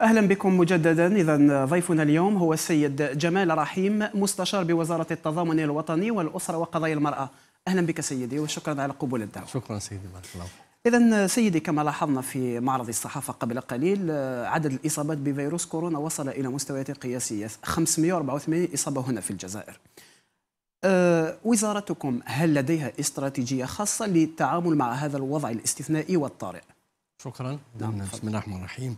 اهلا بكم مجددا اذا ضيفنا اليوم هو السيد جمال رحيم مستشار بوزاره التضامن الوطني والاسره وقضايا المراه اهلا بك سيدي وشكرا على قبول الدعوه شكرا سيدي بارك الله اذا سيدي كما لاحظنا في معرض الصحافه قبل قليل عدد الاصابات بفيروس كورونا وصل الى مستويات قياسيه 584 اصابه هنا في الجزائر أه، وزارتكم هل لديها استراتيجيه خاصه للتعامل مع هذا الوضع الاستثنائي والطارئ شكرا نعم بسم الله الرحمن الرحيم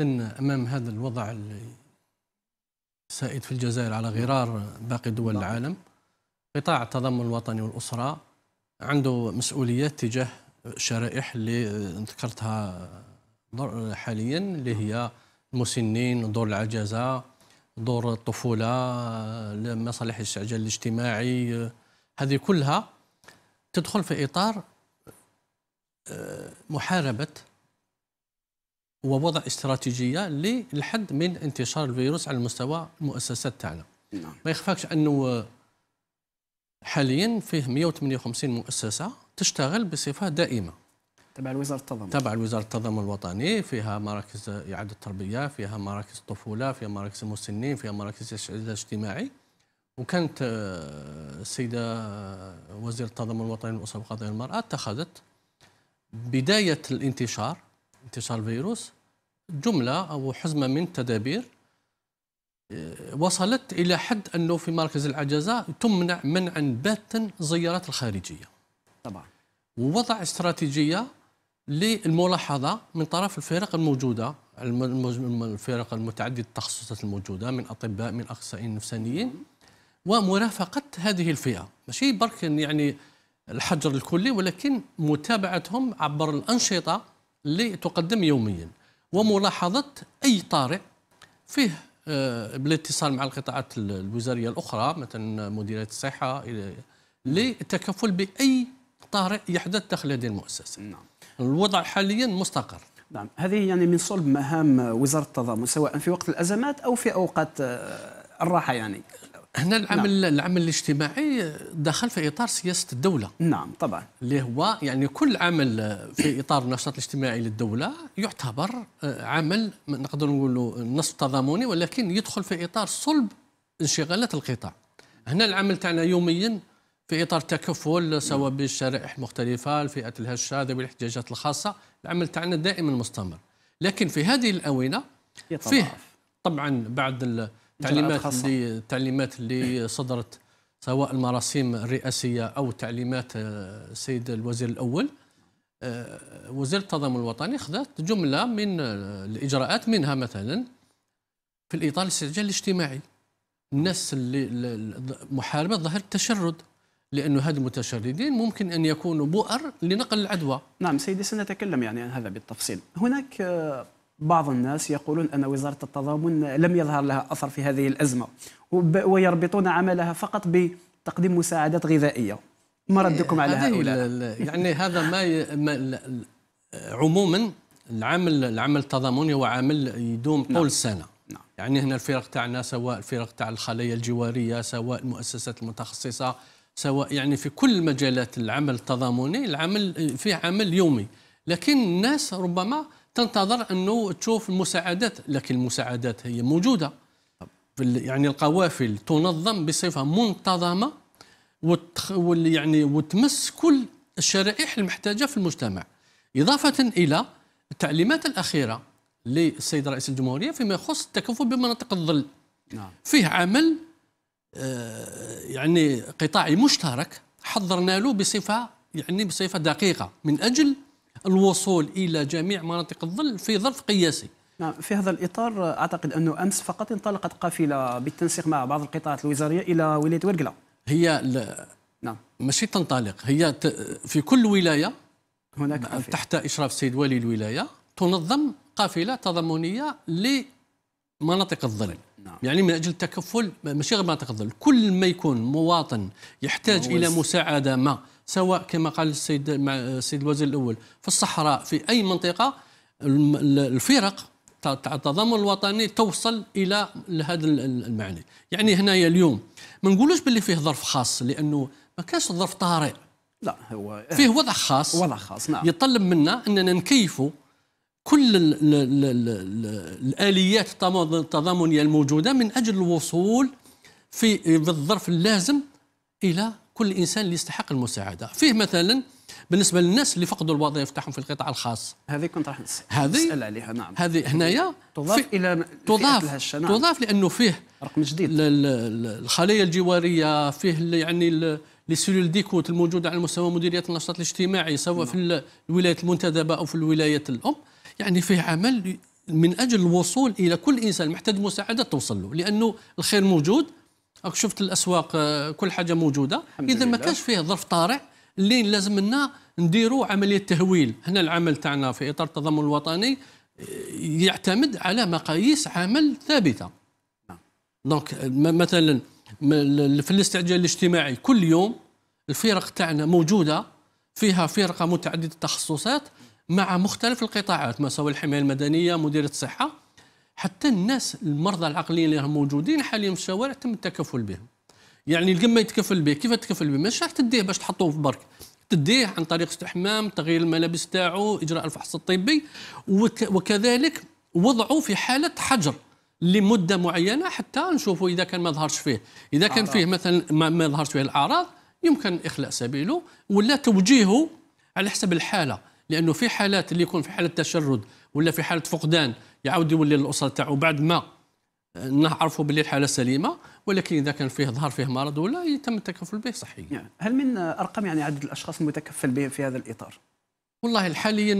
ان امام هذا الوضع السائد في الجزائر على غرار باقي دول نعم. العالم قطاع التضامن الوطني والاسره عنده مسؤوليات تجاه الشرائح اللي ذكرتها حاليا اللي هي نعم. المسنين دور العجزه دور الطفوله مصالح الاستعجال الاجتماعي هذه كلها تدخل في اطار آه، محاربه ووضع استراتيجيه للحد من انتشار الفيروس على مستوى المؤسسات تاعنا نعم. ما يخفاكش انه حاليا فيه 158 مؤسسه تشتغل بصفه دائمه تبع الوزاره التضامن تبع وزاره التضامن الوطني فيها مراكز اعاده التربيه، فيها مراكز الطفوله، فيها مراكز المسنين، فيها مراكز الاستعداد الاجتماعي وكانت آه، السيده وزير التضامن الوطني للاسره وقضايا المراه اتخذت بدايه الانتشار انتشار الفيروس جملة أو حزمة من التدابير آه، وصلت إلى حد أنه في مركز العجزة تمنع منعا باتا زيارات الخارجية طبعا ووضع استراتيجية للملاحظة من طرف الفرق الموجودة الفرق المتعددة التخصصات الموجودة من أطباء من أخصائيين نفسانيين ومرافقة هذه الفئة ماشي برك يعني الحجر الكلي ولكن متابعتهم عبر الأنشطة اللي تقدم يومياً وملاحظة أي طارئ فيه آه، بالاتصال مع القطاعات الوزارية الأخرى مثلا مديرية الصحة للتكفل بأي طارئ يحدث داخل هذه المؤسسة نعم. الوضع حاليا مستقر نعم هذه يعني من صلب مهام وزارة التضامن سواء في وقت الأزمات أو في أوقات آه، الراحة يعني هنا العمل نعم. العمل الاجتماعي دخل في اطار سياسه الدوله نعم طبعا اللي هو يعني كل عمل في اطار النشاط الاجتماعي للدوله يعتبر آه، عمل نقدر نقولوا نصف تضامني ولكن يدخل في اطار صلب انشغالات القطاع هنا العمل تاعنا يوميا في اطار تكفل سواء بالشرائح المختلفه الفئات الهشه ذوي الاحتياجات الخاصه العمل تاعنا دائما مستمر لكن في هذه الاونه فيه طبعا بعد التعليمات اللي التعليمات اللي إيه. صدرت سواء المراسيم الرئاسيه او تعليمات آه، السيد الوزير الاول آه، وزير التضامن الوطني خذت جمله من آه، الاجراءات منها مثلا في الاطار الاستعجال الاجتماعي الناس اللي محاربه ظهر التشرد لانه هذ المتشردين ممكن ان يكونوا بؤر لنقل العدوى. نعم سيدي سنتكلم يعني عن هذا بالتفصيل. هناك بعض الناس يقولون أن وزارة التضامن لم يظهر لها أثر في هذه الأزمة ويربطون عملها فقط بتقديم مساعدات غذائية ما إيه، ردكم على هؤلاء؟ يعني هذا ما, ي... ما عموما العمل العمل التضامني هو عمل يدوم نعم. طول نعم. السنه نعم. يعني هنا الفرق تاعنا سواء الفرق تاع الخلايا الجواريه سواء المؤسسات المتخصصه سواء يعني في كل مجالات العمل التضامني العمل فيه عمل يومي لكن الناس ربما تنتظر انه تشوف المساعدات لكن المساعدات هي موجوده يعني القوافل تنظم بصفه منتظمه وتخ... يعني وتمس كل الشرائح المحتاجه في المجتمع اضافه الى التعليمات الاخيره للسيد رئيس الجمهوريه فيما يخص التكفل بمناطق الظل نعم. فيه عمل آه، يعني قطاعي مشترك حضرنا له بصفه يعني بصفه دقيقه من اجل الوصول إلى جميع مناطق الظل في ظرف قياسي نعم في هذا الإطار أعتقد أنه أمس فقط انطلقت قافلة بالتنسيق مع بعض القطاعات الوزارية إلى ولاية ورقلة هي لا نعم ماشي تنطلق هي في كل ولاية هناك قافلة. تحت إشراف السيد ولي الولاية تنظم قافلة تضامنية لمناطق الظل نعم. يعني من اجل التكفل ماشي غير مناطق الظل كل ما يكون مواطن يحتاج الى مساعده ما سواء كما قال السيد مع السيد الوزير الاول في الصحراء في اي منطقه الفرق التضامن الوطني توصل الى هذا المعنى يعني هنايا اليوم ما نقولوش باللي فيه ظرف خاص لانه ما كانش ظرف طارئ لا هو إيه. فيه وضع خاص وضع خاص نعم يطلب منا اننا نكيفوا كل الـ الـ الـ الـ الـ الاليات التضامنيه الموجوده من اجل الوصول في بالظرف اللازم الى كل انسان اللي يستحق المساعده فيه مثلا بالنسبه للناس اللي فقدوا الوظائف تاعهم في القطاع الخاص هذه كنت راح نسال عليها نعم هذه هنايا تضاف الى تضاف نعم. تضاف لانه فيه رقم جديد الخلايا الجواريه فيه يعني لي سيلول ديكوت الموجوده على مستوى مديريات النشاط الاجتماعي سواء في نعم. الولايات المنتدبه او في الولايات الام يعني فيه عمل من اجل الوصول الى كل انسان محتاج مساعده توصل له لانه الخير موجود راك شفت الاسواق آه، كل حاجه موجوده اذا ما كانش فيه ظرف طارئ اللي لازم لنا نديروا عمليه تهويل هنا العمل تاعنا في اطار التضامن الوطني آه، يعتمد على مقاييس عمل ثابته دونك نعم. مثلا في الاستعجال الاجتماعي كل يوم الفرق تاعنا موجوده فيها فرقه متعدده التخصصات مع مختلف القطاعات ما سواء الحمايه المدنيه مديريه الصحه حتى الناس المرضى العقليين اللي راهم موجودين حاليا في الشوارع تم التكفل بهم يعني القمه يتكفل به كيف تكفل به ماشي راح تديه باش تحطوه في برك تديه عن طريق استحمام تغيير الملابس تاعو اجراء الفحص الطبي وك وكذلك وضعه في حاله حجر لمده معينه حتى نشوفوا اذا كان ما ظهرش فيه اذا كان فيه مثلا ما, ما ظهرش فيه الاعراض يمكن اخلاء سبيله ولا توجيهه على حسب الحاله لانه في حالات اللي يكون في حاله تشرد ولا في حاله فقدان يعاود يولي للاسره تاعو بعد ما آه، نعرفوا باللي الحاله سليمه ولكن اذا كان فيه ظهر فيه مرض ولا يتم التكفل به صحيا يعني هل من ارقام يعني عدد الاشخاص المتكفل به في هذا الاطار والله حاليا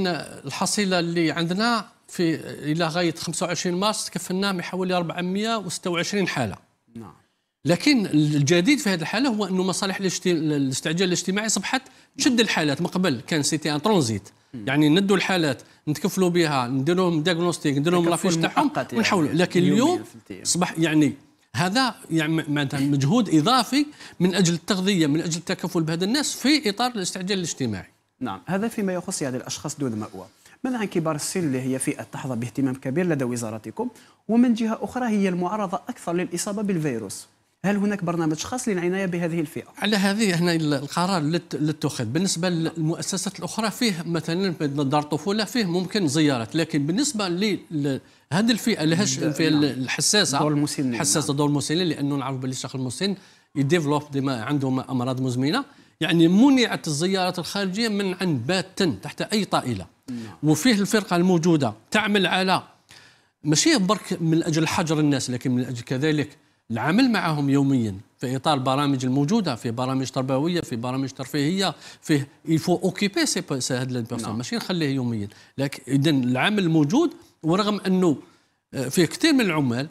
الحصيله اللي عندنا في الى غايه 25 مارس تكفلنا من حوالي 426 حاله نعم لكن الجديد في هذه الحاله هو انه مصالح الاستعجال الاجتماعي اصبحت تشد الحالات من قبل كان سيتي ان ترونزيت يعني ندوا الحالات نتكفلوا بها نديروا لهم دياغنوستيك نديروا لهم لافيش تاعهم يعني ونحولوا لكن اليوم اصبح يعني هذا يعني معناتها مجهود اضافي من اجل التغذيه من اجل التكفل بهذا الناس في اطار الاستعجال الاجتماعي. نعم هذا فيما يخص يعني الاشخاص دون مأوى. ماذا عن كبار السن اللي هي فئه تحظى باهتمام كبير لدى وزارتكم ومن جهه اخرى هي المعرضه اكثر للاصابه بالفيروس. هل هناك برنامج خاص للعنايه بهذه الفئه؟ على هذه هنا القرار اللي اتخذ بالنسبه للمؤسسات الاخرى فيه مثلا دار طفوله فيه ممكن زيارات لكن بالنسبه لهذه الفئه لهاش نعم. الفئه الحساسه دور المسنين نعم. حساسه دور المسنين لانه نعرف باللي الشخص المسن يديفلوب ديما عندهم امراض مزمنه يعني منعت الزيارات الخارجيه من عن باتا تحت اي طائله نعم. وفيه الفرقه الموجوده تعمل على ماشي برك من اجل حجر الناس لكن من اجل كذلك العمل معهم يوميا في اطار البرامج الموجوده في برامج تربويه في برامج ترفيهيه فيه يفو اوكيبي سي هاد لا بيرسون نعم. ماشي نخليه يوميا لكن اذا العمل موجود ورغم انه آه، فيه كثير من العمال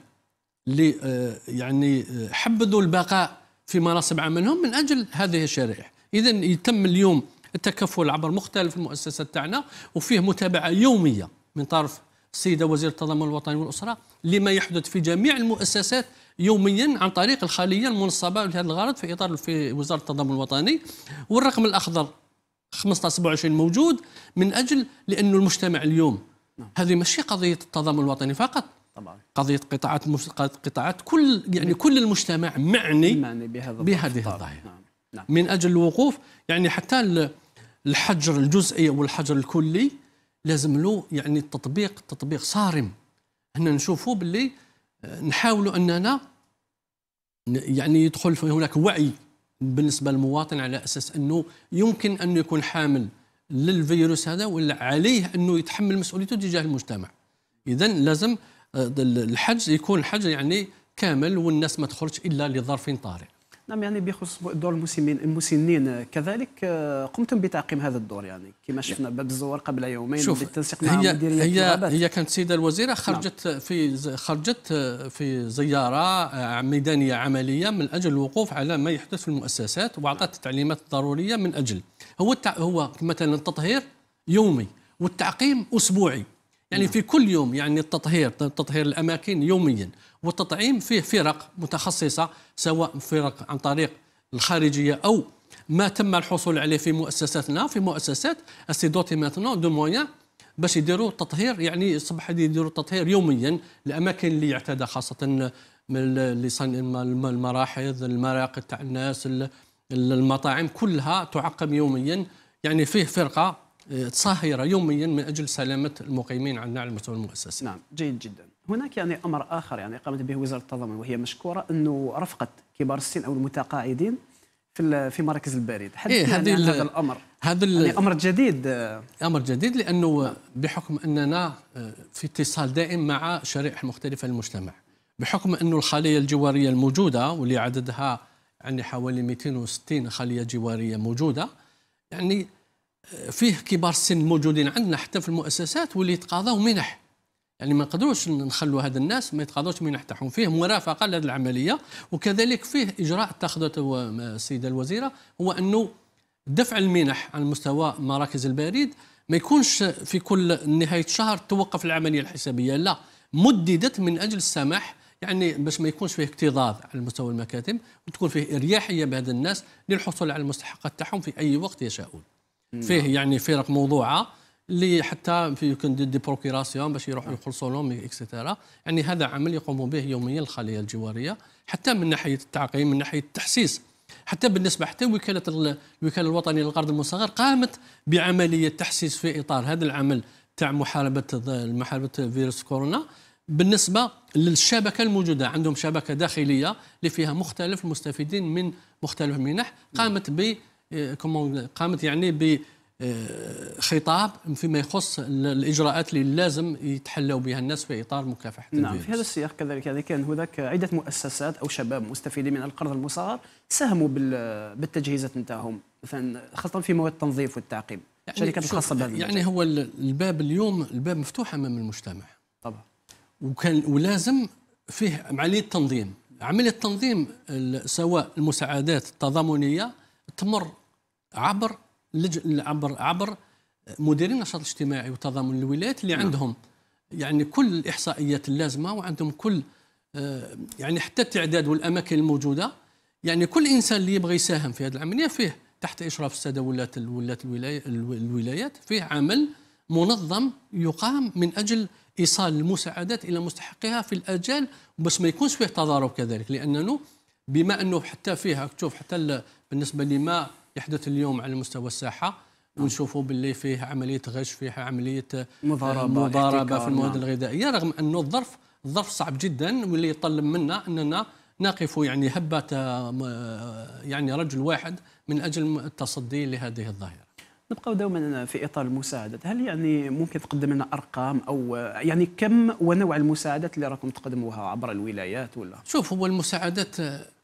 اللي آه، يعني آه، حبذوا البقاء في مناصب عملهم من اجل هذه الشرائح اذا يتم اليوم التكفل عبر مختلف المؤسسات تاعنا وفيه متابعه يوميه من طرف السيده وزير التضامن الوطني والاسره لما يحدث في جميع المؤسسات يوميا عن طريق الخليه المنصبه لهذا الغرض في اطار في وزاره التضامن الوطني والرقم الاخضر 1527 موجود من اجل لانه المجتمع اليوم نعم. هذه ماشي قضيه التضامن الوطني فقط طبعا قضيه قطاعات مش... قطاعات كل يعني كل المجتمع معني معني بهذا بهذه الظاهره نعم. نعم. من اجل الوقوف يعني حتى الحجر الجزئي والحجر الكلي لازم له يعني التطبيق تطبيق صارم هنا نشوفوا باللي آه، نحاولوا اننا يعني يدخل هناك وعي بالنسبه للمواطن على اساس انه يمكن انه يكون حامل للفيروس هذا ولا عليه انه يتحمل مسؤوليته تجاه المجتمع اذا لازم آه، الحجز يكون الحجز يعني كامل والناس ما تخرجش الا لظرف طارئ نعم يعني بخصوص دور المسنين المسنين كذلك آه، قمتم بتعقيم هذا الدور يعني كما شفنا باب الزوار قبل يومين شوف بالتنسيق مع هي مديريه هي هي كانت السيده الوزيره نعم. خرجت نعم. في خرجت في زياره آه، ميدانيه عمليه من اجل الوقوف على ما يحدث في المؤسسات واعطت التعليمات الضروريه من اجل هو هو مثلا التطهير يومي والتعقيم اسبوعي يعني في كل يوم يعني التطهير تطهير الاماكن يوميا والتطعيم فيه فرق متخصصه سواء فرق عن طريق الخارجيه او ما تم الحصول عليه في مؤسساتنا في مؤسسات دوتي ماتنون دو مويان باش يديروا التطهير يعني صبح يديروا التطهير يوميا الاماكن اللي يعتاد خاصه اللي المراحض المراقد تاع الناس المطاعم كلها تعقم يوميا يعني فيه فرقه صاهرة يوميا من أجل سلامة المقيمين عندنا على المستوى المؤسسي نعم جيد جدا هناك يعني أمر آخر يعني قامت به وزارة التضامن وهي مشكورة أنه رفقت كبار السن أو المتقاعدين في في مراكز البريد حد إيه يعني هذا الامر هذا يعني امر جديد امر جديد لانه بحكم اننا آه، في اتصال دائم مع شرائح مختلفه للمجتمع بحكم انه الخليه الجواريه الموجوده واللي عددها يعني حوالي 260 خليه جواريه موجوده يعني فيه كبار السن موجودين عندنا حتى في المؤسسات واللي يتقاضاو منح يعني ما نقدروش نخلوا هاد الناس ما يتقاضوش منح تاعهم فيه مرافقه لهذه العمليه وكذلك فيه اجراء اتخذته آه، السيده الوزيره هو انه دفع المنح على مستوى مراكز البريد ما يكونش في كل نهايه شهر توقف العمليه الحسابيه لا مددت من اجل السماح يعني باش ما يكونش فيه اكتظاظ على مستوى المكاتب وتكون فيه اريحيه بهذا الناس للحصول على المستحقات تاعهم في اي وقت يشاؤون نعم. فيه يعني فرق موضوعه آه، اللي حتى في يكون دي, دي بروكيراسيون باش يروحوا نعم. يخلصوا لهم اكسترا يعني هذا عمل يقوم به يوميا الخليه الجواريه حتى من ناحيه التعقيم من ناحيه التحسيس حتى بالنسبه حتى وكاله الوكاله الوطنيه للقرض المصغر قامت بعمليه تحسيس في اطار هذا العمل تاع محاربه محاربه فيروس كورونا بالنسبه للشبكه الموجوده عندهم شبكه داخليه اللي فيها مختلف المستفيدين من مختلف المنح نعم. قامت ب إيه، قامت يعني ب خطاب فيما يخص الاجراءات اللي لازم يتحلوا بها الناس في اطار مكافحه نعم الفيروس. في هذا السياق كذلك يعني كان هناك عده مؤسسات او شباب مستفيدين من القرض المصغر ساهموا بالتجهيزات نتاعهم مثلا خاصه في مواد التنظيف والتعقيم يعني شركات خاصه بهذا يعني هو الباب اليوم الباب مفتوح امام المجتمع طبعا وكان ولازم فيه عمليه تنظيم عمليه تنظيم سواء المساعدات التضامنيه تمر عبر لج... عبر عبر مديرين النشاط الاجتماعي وتضامن الولايات اللي نعم. عندهم يعني كل الاحصائيات اللازمه وعندهم كل آه، يعني حتى التعداد والاماكن الموجوده يعني كل انسان اللي يبغى يساهم في هذه العمليه فيه تحت اشراف الساده ولات الولايات فيه عمل منظم يقام من اجل ايصال المساعدات الى مستحقها في الاجال باش ما يكونش فيه تضارب كذلك لانه بما انه حتى فيها تشوف حتى بالنسبه لما يحدث اليوم على مستوى الساحه ونشوفوا باللي فيه عمليه غش فيه عمليه آه، مضاربه, مضاربة في المواد نعم. الغذائيه رغم انه الظرف ظرف صعب جدا واللي يطلب منا اننا نقف يعني هبه آه، آه، يعني رجل واحد من اجل التصدي لهذه الظاهره نبقى دوما في اطار المساعدات هل يعني ممكن تقدم لنا ارقام او يعني كم ونوع المساعدات اللي راكم تقدموها عبر الولايات ولا شوف هو المساعدات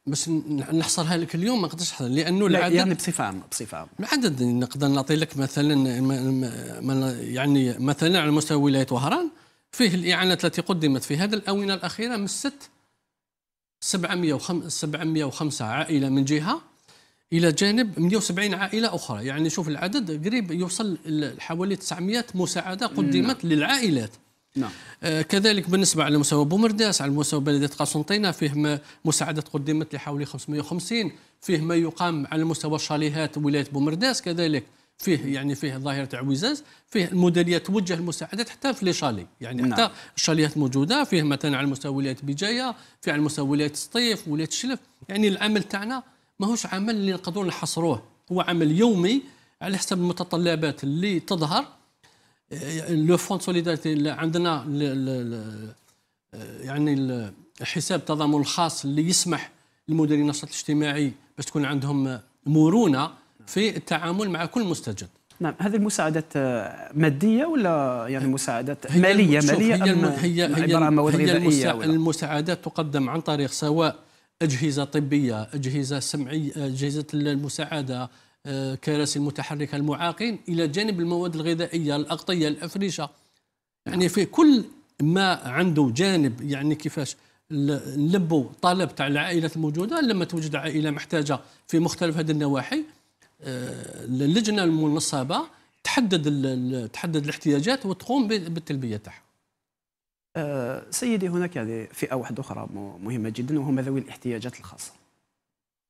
باش نحصرها لك اليوم ما نقدرش نحصر لانه العدد يعني بصفه عامه بصفه عامه العدد نقدر نعطي لك مثلا يعني مثلا على مستوى ولايه وهران فيه الاعانات التي قدمت في هذه الاونه الاخيره من ست 705 705 عائله من جهه الى جانب 170 عائله اخرى يعني شوف العدد قريب يوصل حوالي 900 مساعده قدمت نعم. للعائلات نعم. آه كذلك بالنسبه على مستوى بومرداس على مستوى بلديه قسنطينه فيه مساعدات قدمت لحوالي 550 فيه ما يقام على مستوى الشاليهات ولايه بومرداس كذلك فيه يعني فيه ظاهره عويزاز فيه المديريه توجه المساعدات حتى في لي شالي يعني حتى نعم. الشاليهات موجوده فيه مثلا على مستوى ولايه بجايه فيه على مستوى ولايه سطيف ولايه الشلف يعني العمل تاعنا ماهوش عمل اللي نقدروا نحصروه هو عمل يومي على حسب المتطلبات اللي تظهر لو فوند سوليداريتي عندنا يعني الحساب التضامن الخاص اللي يسمح لمديرين النشاط الاجتماعي باش تكون عندهم مرونه في التعامل مع كل مستجد نعم هذه المساعدات ماديه ولا يعني مساعدات ماليه ماليه هي الم... هي هي, هي المساعدات تقدم عن طريق سواء اجهزه طبيه اجهزه سمعيه اجهزه المساعده كراسي المتحركه المعاقين الى جانب المواد الغذائيه الاغطيه الافرشه يعني في كل ما عنده جانب يعني كيفاش نلبوا طلب تاع العائلات الموجوده لما توجد عائله محتاجه في مختلف هذه النواحي آه، اللجنه المنصبه تحدد تحدد الاحتياجات وتقوم بالتلبيه تاعها. آه، سيدي هناك يعني فئه واحده اخرى مهمه جدا وهم ذوي الاحتياجات الخاصه.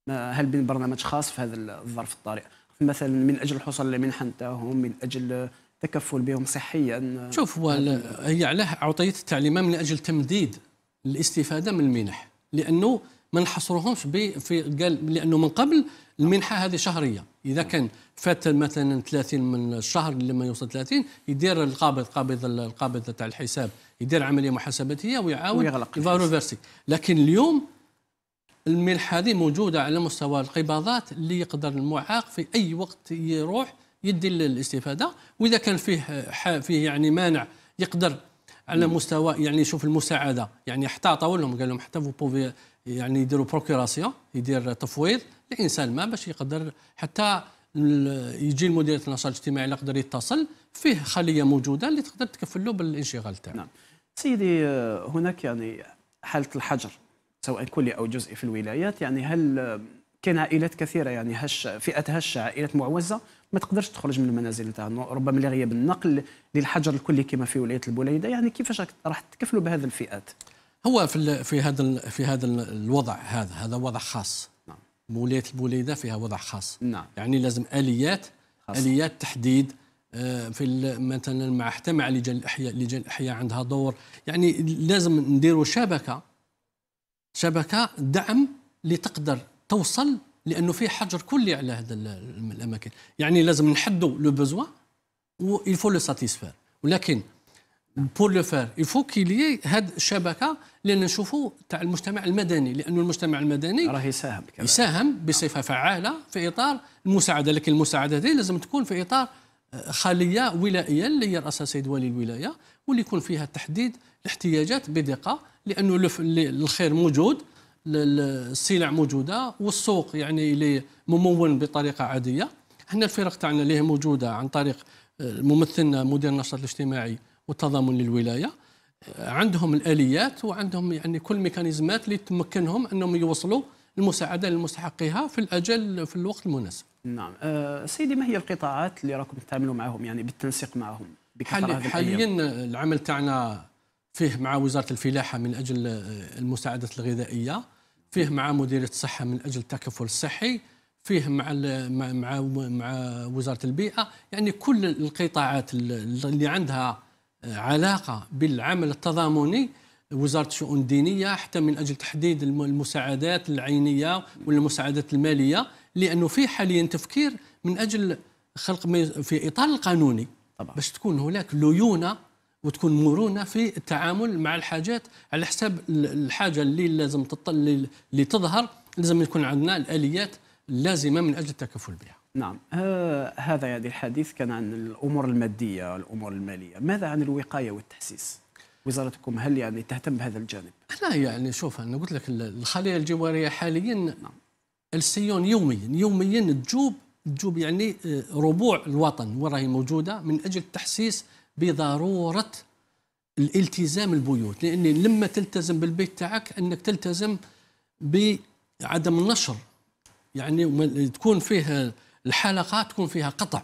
آه، هل من برنامج خاص في هذا الظرف الطارئ مثلا من اجل الحصول على منحه نتاعهم من اجل تكفل بهم صحيا آه، شوف هو هي علاه اعطيت التعليمات من اجل تمديد الاستفاده من المنح لانه ما نحصرهمش في قال لانه من قبل المنحه هذه شهريه اذا كان فات مثلا 30 من الشهر لما يوصل 30 يدير القابض قابض القابض تاع الحساب يدير عمليه محاسبتيه ويعاود ويغلق لكن اليوم الملح هذه موجوده على مستوى القباضات اللي يقدر المعاق في اي وقت يروح يدي للاستفاده واذا كان فيه فيه يعني مانع يقدر على مستوى يعني شوف المساعده يعني حتى طاولهم قال لهم حتى بوفي يعني يديروا بروكيراسيون يدير تفويض لانسان ما باش يقدر حتى يجي المدير النشاط الاجتماعي اللي يقدر يتصل فيه خليه موجوده اللي تقدر تكفل له بالانشغال تاعه نعم سيدي هناك يعني حاله الحجر سواء كلي او جزئي في الولايات يعني هل كاين عائلات كثيره يعني هش فئه هشه عائلات معوزه ما تقدرش تخرج من المنازل نتاعها ربما لغياب النقل للحجر الكلي كما في ولايه البوليده يعني كيفاش راح تكفلوا بهذه الفئات هو في في هذا في هذا الوضع هذا هذا وضع خاص نعم ولايه البوليده فيها وضع خاص نعم يعني لازم اليات خاص. اليات تحديد آه، في مثلا مع حتى مع لجان الاحياء لجان الاحياء عندها دور يعني لازم نديروا شبكه شبكه دعم لتقدر توصل لانه في حجر كلي على هذا الاماكن يعني لازم نحدوا لو بوزوا و il faut le ولكن بور لو فير il faut هاد الشبكه لان نشوفوا تاع المجتمع المدني لانه المجتمع المدني راه يساهم يساهم بصفه فعاله في اطار المساعده لكن المساعده هذه لازم تكون في اطار خليه ولائيه اللي يرأسها سيد ولي الولايه واللي يكون فيها تحديد الاحتياجات بدقه لانه الخير موجود السلع موجوده والسوق يعني اللي ممون بطريقه عاديه هنا الفرق تاعنا اللي هي موجوده عن طريق آه، ممثلنا مدير النشاط الاجتماعي والتضامن للولايه آه، عندهم الاليات وعندهم يعني كل الميكانيزمات اللي تمكنهم انهم يوصلوا المساعده لمستحقيها في الاجل في الوقت المناسب نعم آه، سيدي ما هي القطاعات اللي راكم تتعاملوا معهم يعني بالتنسيق معهم حالي حاليا العمل تاعنا فيه مع وزاره الفلاحه من اجل آه، المساعدات الغذائيه فيه مع مديريه الصحه من اجل التكفل الصحي فيه مع مع مع وزاره البيئه يعني كل القطاعات اللي عندها آه، علاقه بالعمل التضامني وزاره الشؤون الدينيه حتى من اجل تحديد المساعدات العينيه والمساعدات الماليه لانه في حاليا تفكير من اجل خلق في اطار القانوني طبعا. باش تكون هناك ليونه وتكون مرونه في التعامل مع الحاجات على حساب الحاجه اللي لازم تطل اللي تظهر لازم يكون عندنا الاليات اللازمه من اجل التكفل بها. نعم آه، هذا يعني الحديث كان عن الامور الماديه الامور الماليه ماذا عن الوقايه والتحسيس وزارتكم هل يعني تهتم بهذا الجانب لا يعني شوف انا قلت لك الخليه الجواريه حاليا نعم. السيون يوميا يوميا تجوب تجوب يعني آه، ربوع الوطن وراهي موجوده من اجل التحسيس بضروره الالتزام البيوت لان لما تلتزم بالبيت تاعك انك تلتزم بعدم النشر يعني تكون فيه الحلقه تكون فيها قطع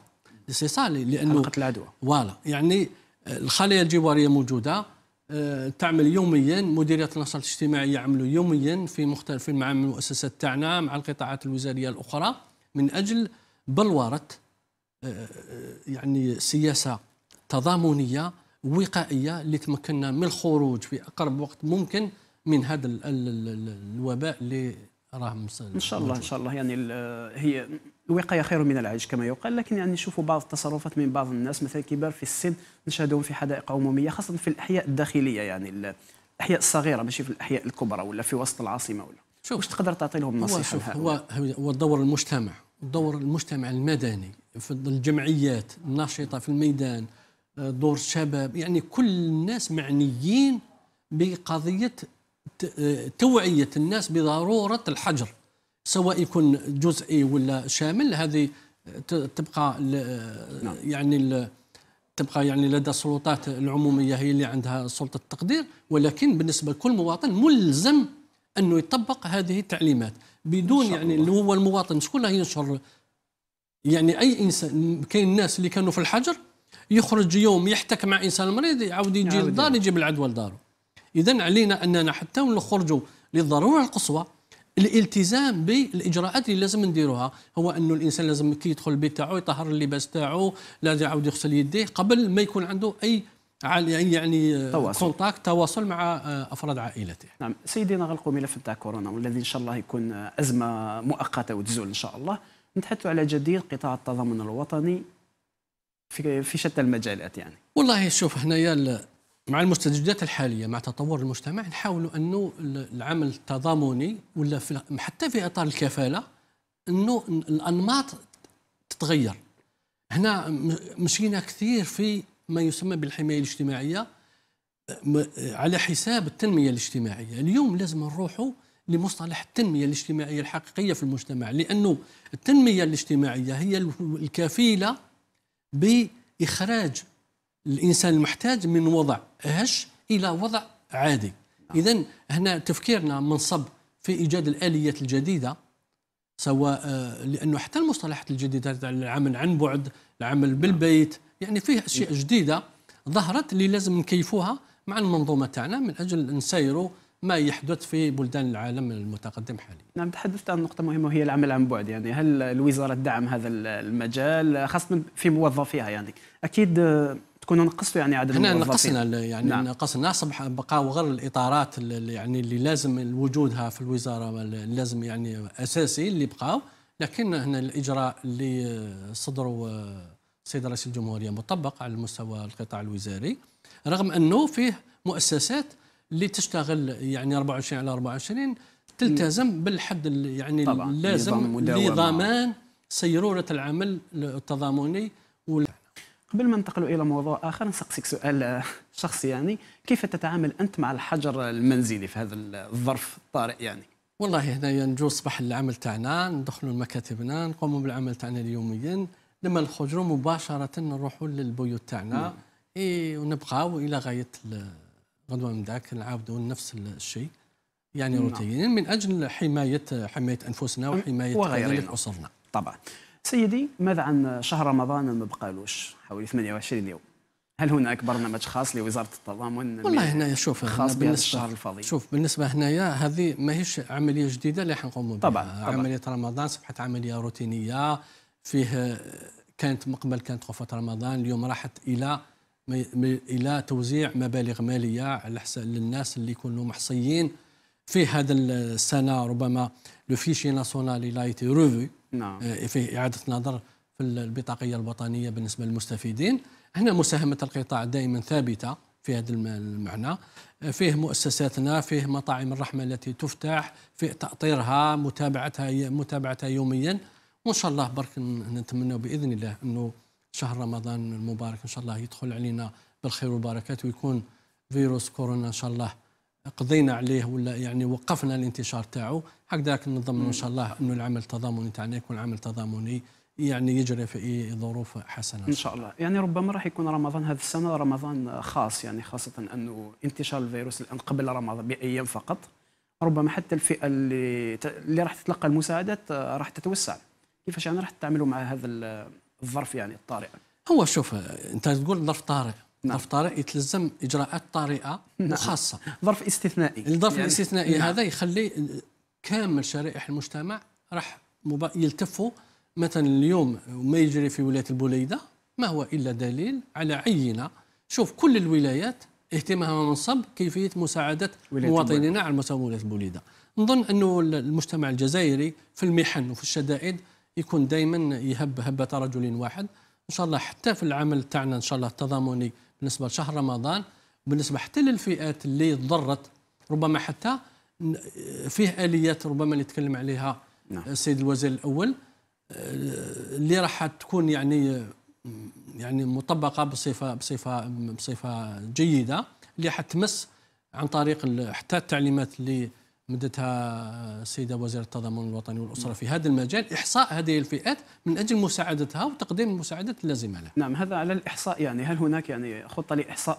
سي لانه حلقه العدوى فوالا يعني الخلايا الجواريه موجوده آه، تعمل يوميا مديريات النشاط الاجتماعي يعملوا يوميا في مختلف مع المؤسسات تاعنا مع القطاعات الوزاريه الاخرى من اجل بلوره آه، آه، يعني سياسه تضامنيه وقائيه اللي تمكننا من الخروج في اقرب وقت ممكن من هذا الوباء اللي راه ان شاء الله ان شاء الله يعني هي الوقايه خير من العلاج كما يقال لكن يعني نشوفوا بعض التصرفات من بعض الناس مثلا كبار في السن نشهدهم في حدائق عموميه خاصه في الاحياء الداخليه يعني الاحياء الصغيره ماشي في الاحياء الكبرى ولا في وسط العاصمه ولا شوف واش تقدر تعطي لهم نصيحه هو, هو هو دور المجتمع دور المجتمع المدني في الجمعيات الناشطه في الميدان دور الشباب يعني كل الناس معنيين بقضيه توعيه الناس بضروره الحجر سواء يكون جزئي ولا شامل هذه تبقى نعم. يعني تبقى يعني لدى السلطات العموميه هي اللي عندها سلطه التقدير ولكن بالنسبه لكل مواطن ملزم انه يطبق هذه التعليمات بدون يعني اللي هو المواطن شكون راه ينشر يعني اي انسان كاين الناس اللي كانوا في الحجر يخرج يوم يحتك مع انسان مريض يعاود يجي للدار يجيب العدوى لداره اذا علينا اننا حتى ونخرجوا للضروره القصوى الالتزام بالاجراءات اللي لازم نديروها هو انه الانسان لازم كي يدخل البيت تاعو يطهر اللباس تاعو لازم يعاود يغسل يديه قبل ما يكون عنده اي يعني تواصل. كونتاكت تواصل مع آه، افراد عائلته نعم سيدي نغلقوا ملف تاع كورونا والذي ان شاء الله يكون آه، ازمه مؤقته وتزول ان شاء الله نتحدثوا على جديد قطاع التضامن الوطني في في شتى المجالات يعني والله شوف هنايا مع المستجدات الحالية مع تطور المجتمع نحاولوا أنه العمل التضامني ولا في حتى في إطار الكفالة أنه الأنماط تتغير هنا مشينا كثير في ما يسمى بالحماية الاجتماعية على حساب التنمية الاجتماعية اليوم لازم نروحوا لمصطلح التنمية الاجتماعية الحقيقية في المجتمع لأنه التنمية الاجتماعية هي الكفيلة بإخراج الانسان المحتاج من وضع هش الى وضع عادي اذا هنا تفكيرنا منصب في ايجاد الاليات الجديده سواء آه، لانه حتى المصطلحات الجديده تاع العمل عن بعد العمل بالبيت يعني فيه اشياء جديده ظهرت اللي لازم نكيفوها مع المنظومه تاعنا من اجل نسيروا ما يحدث في بلدان العالم المتقدم حاليا. نعم تحدثت عن نقطة مهمة وهي العمل عن بعد يعني هل الوزارة تدعم هذا المجال خاصة في موظفيها يعني أكيد كنا نقصتوا يعني عدد احنا نقصنا يعني نعم. نقصنا اصبح بقاو غير الاطارات اللي يعني اللي لازم وجودها في الوزاره لازم يعني اساسي اللي بقاو لكن هنا الاجراء اللي صدروا السيد آه، رئيس الجمهوريه مطبق على مستوى القطاع الوزاري رغم انه فيه مؤسسات اللي تشتغل يعني 24 على 24 تلتزم بالحد يعني طبعا. اللازم لضمان سيروره العمل التضامني وال قبل ما ننتقلوا الى موضوع اخر نسقسيك سؤال آه، شخصي يعني كيف تتعامل انت مع الحجر المنزلي في هذا الظرف الطارئ يعني والله هنايا نجو صباح العمل تاعنا ندخلوا لمكاتبنا نقوموا بالعمل تاعنا اليوميا لما نخرجوا مباشره نروحوا للبيوت تاعنا نعم. اي ونبقاو الى غايه غدوه من ذاك نعاودوا نفس الشيء يعني نعم. روتين من اجل حمايه حمايه انفسنا وحمايه اسرنا طبعا سيدي ماذا عن شهر رمضان ما بقالوش حوالي 28 يوم هل هناك برنامج خاص لوزاره التضامن والله هنا شوف خاص بالنسبه الشهر الفضيل شوف بالنسبه هنايا هذه ماهيش عمليه جديده اللي حنقوموا بها طبعا عمليه رمضان اصبحت عمليه روتينيه فيه كانت مقبل كانت غرفه رمضان اليوم راحت الى الى توزيع مبالغ ماليه على حساب للناس اللي يكونوا محصيين في هذا السنه ربما لو فيشي ناسيونال لا ايتي ريفي نعم آه، فيه اعاده نظر في البطاقيه الوطنيه بالنسبه للمستفيدين هنا مساهمه القطاع دائما ثابته في هذا المعنى آه، فيه مؤسساتنا فيه مطاعم الرحمه التي تفتح في تاطيرها متابعتها متابعتها يوميا وان شاء الله برك نتمنى باذن الله انه شهر رمضان المبارك ان شاء الله يدخل علينا بالخير والبركات ويكون فيروس كورونا ان شاء الله قضينا عليه ولا يعني وقفنا الانتشار تاعو هكذا نضمن ان شاء الله انه العمل التضامني تاعنا يكون عمل تضامني يعني يجري في ظروف حسنه ان شاء الله يعني ربما راح يكون رمضان هذه السنه رمضان خاص يعني خاصه انه انتشار الفيروس الان قبل رمضان بايام فقط ربما حتى الفئه اللي اللي راح تتلقى المساعدات آه، راح تتوسع كيفاش يعني راح تتعاملوا مع هذا الظرف يعني الطارئ هو شوف آه، انت تقول ظرف طارئ نعم. ظرف طارئ يتلزم اجراءات طارئه نعم. وخاصه ظرف استثنائي الظرف يعني الاستثنائي نعم. هذا يخلي كامل شرائح المجتمع راح يلتفوا مثلا اليوم ما يجري في ولايه البوليده ما هو الا دليل على عينه شوف كل الولايات اهتمامها منصب كيفيه مساعده مواطنينا على مستوى ولايه البوليده نظن انه المجتمع الجزائري في المحن وفي الشدائد يكون دائما يهب هبه رجل واحد ان شاء الله حتى في العمل تاعنا ان شاء الله التضامني بالنسبه لشهر رمضان بالنسبه حتى للفئات اللي ضرت ربما حتى فيه اليات ربما نتكلم عليها نعم. آه، السيد الوزير الاول آه، اللي راح تكون يعني يعني مطبقه بصفه بصفه بصفه جيده اللي حتمس عن طريق حتى التعليمات اللي مدتها السيدة آه، وزير التضامن الوطني والأسرة في هذا المجال إحصاء هذه الفئات من أجل مساعدتها وتقديم المساعدات اللازمة لها نعم هذا على الإحصاء يعني هل هناك يعني خطة لإحصاء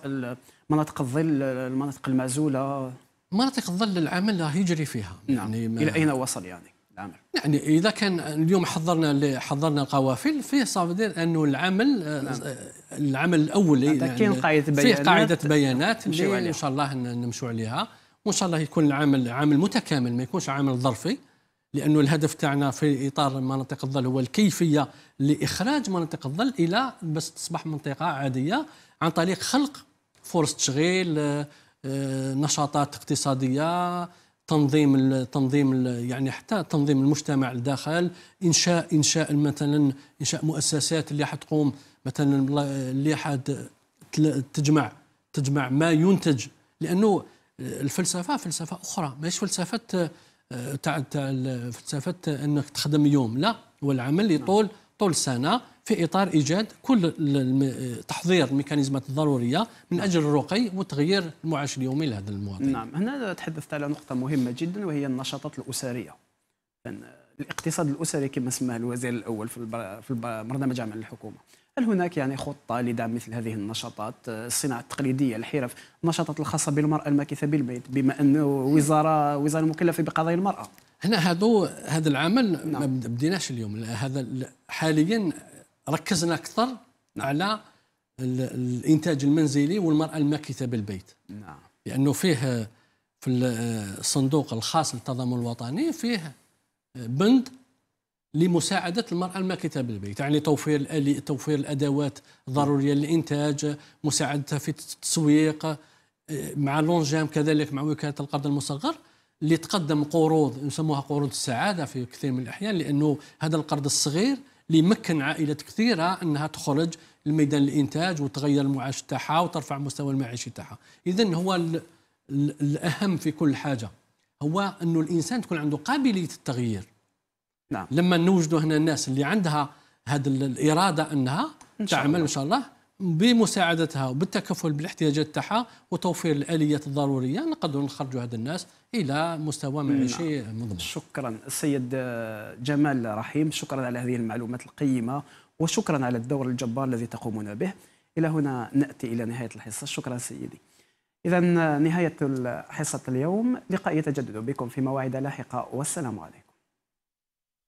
مناطق الظل المناطق المعزولة مناطق الظل العمل يجري فيها نعم. يعني إلى أين وصل يعني العمل يعني اذا كان اليوم حضرنا حضرنا القوافل فيه صافدير انه العمل آه، نعم. آه، العمل الاولي يعني قاعده بيانات في قاعده بيانات اللي ان شاء الله نمشوا عليها وان شاء الله يكون العامل عامل متكامل ما يكونش عامل ظرفي لانه الهدف تاعنا في اطار مناطق الظل هو الكيفيه لاخراج مناطق الظل الى بس تصبح منطقه عاديه عن طريق خلق فرص تشغيل آه، آه، نشاطات اقتصاديه تنظيم تنظيم يعني حتى تنظيم المجتمع الداخل انشاء انشاء مثلا انشاء مؤسسات اللي حتقوم مثلا اللي حتجمع تجمع ما ينتج لانه الفلسفه فلسفه اخرى مش فلسفه آه، تاع تاع فلسفه انك تخدم يوم لا والعمل يطول طول سنه في اطار ايجاد كل آه، تحضير الميكانيزمات الضروريه من اجل الرقي وتغيير المعاش اليومي لهذا المواطن. نعم هنا تحدثت على نقطه مهمه جدا وهي النشاطات الاسريه. الاقتصاد الاسري كما سماه الوزير الاول في برنامج عمل الحكومه. هل هناك يعني خطه لدعم مثل هذه النشاطات آه، الصناعه التقليديه الحرف النشاطات الخاصه بالمراه الماكثه بالبيت بما انه وزاره وزاره مكلفه بقضايا المراه هنا هذو هذا العمل نعم. ما بديناش اليوم هذا حاليا ركزنا اكثر نعم. على الانتاج المنزلي والمراه الماكثه بالبيت نعم لانه فيه آه، في آه، الصندوق الخاص للتضامن الوطني فيه بند لمساعدة المرأة الماكثة بالبيت يعني توفير توفير الأدوات الضرورية للإنتاج مساعدتها في التسويق آه، مع لونجام كذلك مع وكالة القرض المصغر اللي تقدم قروض يسموها قروض السعادة في كثير من الأحيان لأنه هذا القرض الصغير اللي يمكن عائلات كثيرة أنها تخرج لميدان الإنتاج وتغير المعاش تاعها وترفع مستوى المعيشه تاعها إذا هو ال ال الأهم في كل حاجة هو أنه الإنسان تكون عنده قابلية التغيير نعم. لما نوجدوا هنا الناس اللي عندها هذه الاراده انها إن تعمل ان شاء الله بمساعدتها وبالتكفل بالاحتياجات تاعها وتوفير الاليات الضروريه نقدروا نخرجوا هذا الناس الى مستوى نعم. معيشي مضمون. شكرا السيد جمال رحيم شكرا على هذه المعلومات القيمه وشكرا على الدور الجبار الذي تقومون به الى هنا ناتي الى نهايه الحصه شكرا سيدي. اذا نهايه حصه اليوم لقاء يتجدد بكم في مواعيد لاحقه والسلام عليكم.